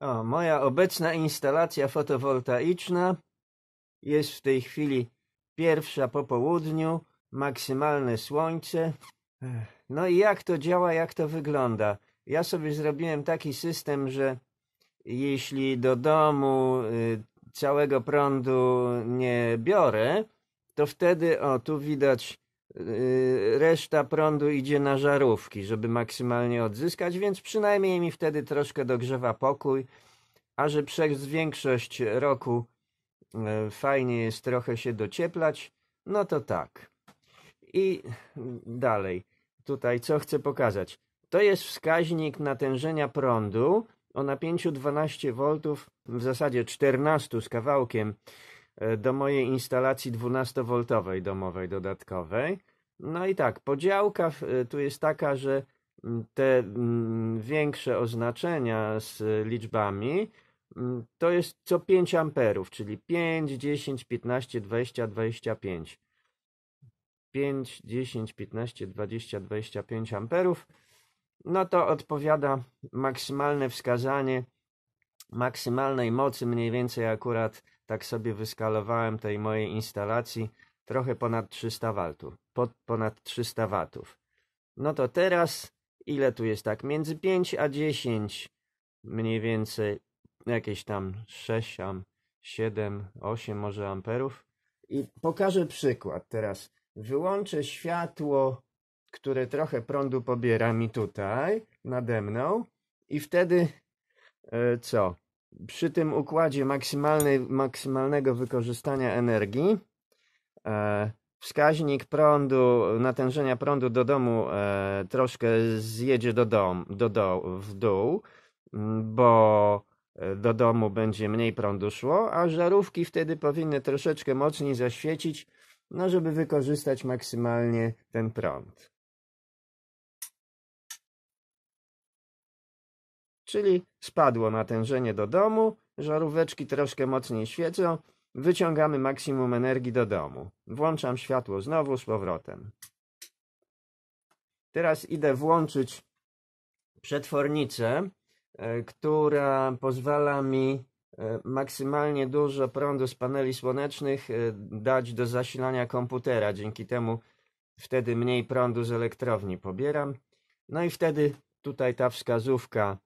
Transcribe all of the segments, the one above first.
O, moja obecna instalacja fotowoltaiczna jest w tej chwili pierwsza po południu, maksymalne słońce. No i jak to działa, jak to wygląda? Ja sobie zrobiłem taki system, że jeśli do domu y, całego prądu nie biorę, to wtedy, o tu widać Y, reszta prądu idzie na żarówki, żeby maksymalnie odzyskać, więc przynajmniej mi wtedy troszkę dogrzewa pokój, a że przez większość roku y, fajnie jest trochę się docieplać, no to tak. I dalej, tutaj co chcę pokazać. To jest wskaźnik natężenia prądu o napięciu 12 V, w zasadzie 14 z kawałkiem E, do mojej instalacji 12V domowej dodatkowej. No i tak, podziałka e, tu jest taka, że mm, te mm, większe oznaczenia z liczbami mm, to jest co 5 amperów, czyli 5, 10, 15, 20, 25. 5, 10, 15, 20, 25 amperów. No to odpowiada maksymalne wskazanie maksymalnej mocy mniej więcej akurat tak sobie wyskalowałem tej mojej instalacji trochę ponad 300 W. pod ponad 300 watów. No to teraz ile tu jest tak? Między 5 a 10 mniej więcej jakieś tam 6 7, 8 może amperów. I pokażę przykład teraz. Wyłączę światło, które trochę prądu pobiera mi tutaj, nade mną i wtedy e, co? przy tym układzie maksymalnego wykorzystania energii e, wskaźnik prądu, natężenia prądu do domu e, troszkę zjedzie do, dom, do, do w dół, bo e, do domu będzie mniej prądu szło, a żarówki wtedy powinny troszeczkę mocniej zaświecić, no żeby wykorzystać maksymalnie ten prąd. Czyli spadło natężenie do domu, żaróweczki troszkę mocniej świecą, wyciągamy maksimum energii do domu. Włączam światło znowu z powrotem. Teraz idę włączyć przetwornicę, e, która pozwala mi e, maksymalnie dużo prądu z paneli słonecznych e, dać do zasilania komputera. Dzięki temu wtedy mniej prądu z elektrowni pobieram. No i wtedy tutaj ta wskazówka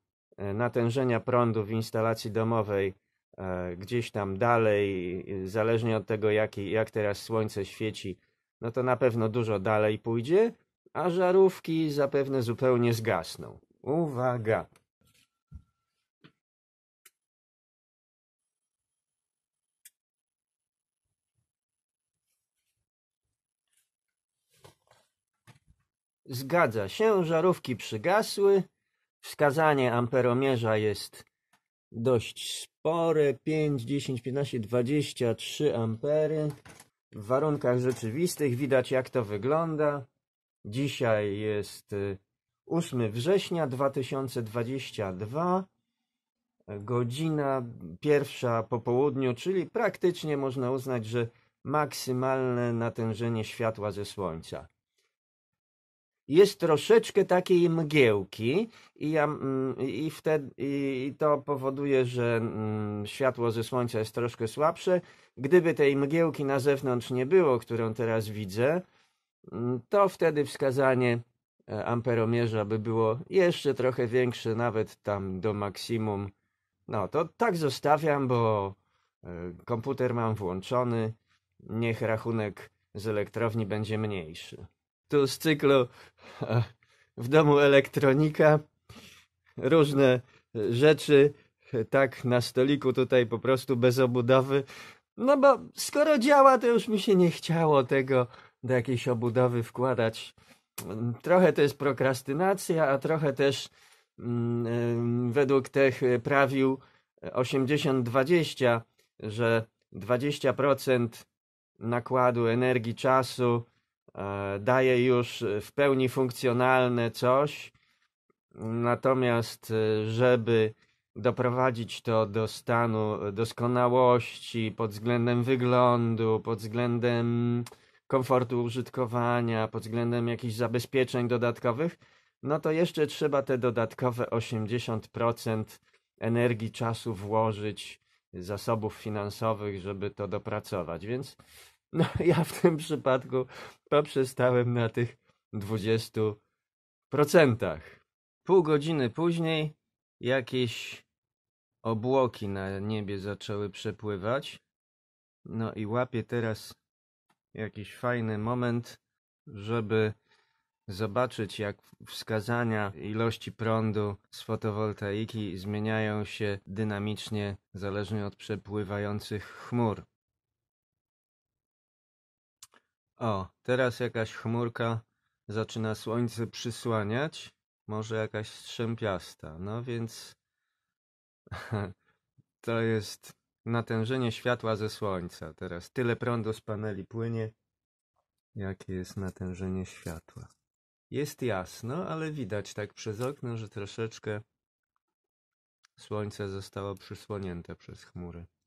natężenia prądu w instalacji domowej e, gdzieś tam dalej, zależnie od tego, jak, jak teraz słońce świeci, no to na pewno dużo dalej pójdzie, a żarówki zapewne zupełnie zgasną. Uwaga! Zgadza się, żarówki przygasły wskazanie amperomierza jest dość spore 5, 10, 15, 23 ampery w warunkach rzeczywistych widać jak to wygląda dzisiaj jest 8 y, września 2022 godzina pierwsza po południu czyli praktycznie można uznać, że maksymalne natężenie światła ze słońca jest troszeczkę takiej mgiełki i, ja, mm, i, wtedy, i to powoduje, że mm, światło ze słońca jest troszkę słabsze. Gdyby tej mgiełki na zewnątrz nie było, którą teraz widzę, mm, to wtedy wskazanie e, amperomierza by było jeszcze trochę większe, nawet tam do maksimum. No to tak zostawiam, bo e, komputer mam włączony, niech rachunek z elektrowni będzie mniejszy tu z cyklu e, w domu elektronika, różne e, rzeczy, e, tak na stoliku tutaj po prostu bez obudowy. No bo skoro działa, to już mi się nie chciało tego do jakiejś obudowy wkładać. Trochę to jest prokrastynacja, a trochę też mm, według tych prawił 80-20, że 20% nakładu energii, czasu E, daje już e, w pełni funkcjonalne coś. Natomiast, e, żeby doprowadzić to do stanu doskonałości pod względem wyglądu, pod względem komfortu użytkowania, pod względem jakichś zabezpieczeń dodatkowych, no to jeszcze trzeba te dodatkowe 80% energii, czasu włożyć, zasobów finansowych, żeby to dopracować. Więc no ja w tym przypadku poprzestałem na tych 20%. Pół godziny później jakieś obłoki na niebie zaczęły przepływać. No i łapię teraz jakiś fajny moment, żeby zobaczyć, jak wskazania ilości prądu z fotowoltaiki zmieniają się dynamicznie, zależnie od przepływających chmur. O, teraz jakaś chmurka zaczyna słońce przysłaniać, może jakaś strzępiasta. No więc to jest natężenie światła ze słońca. Teraz tyle prądu z paneli płynie, jakie jest natężenie światła. Jest jasno, ale widać tak przez okno, że troszeczkę słońce zostało przysłonięte przez chmury.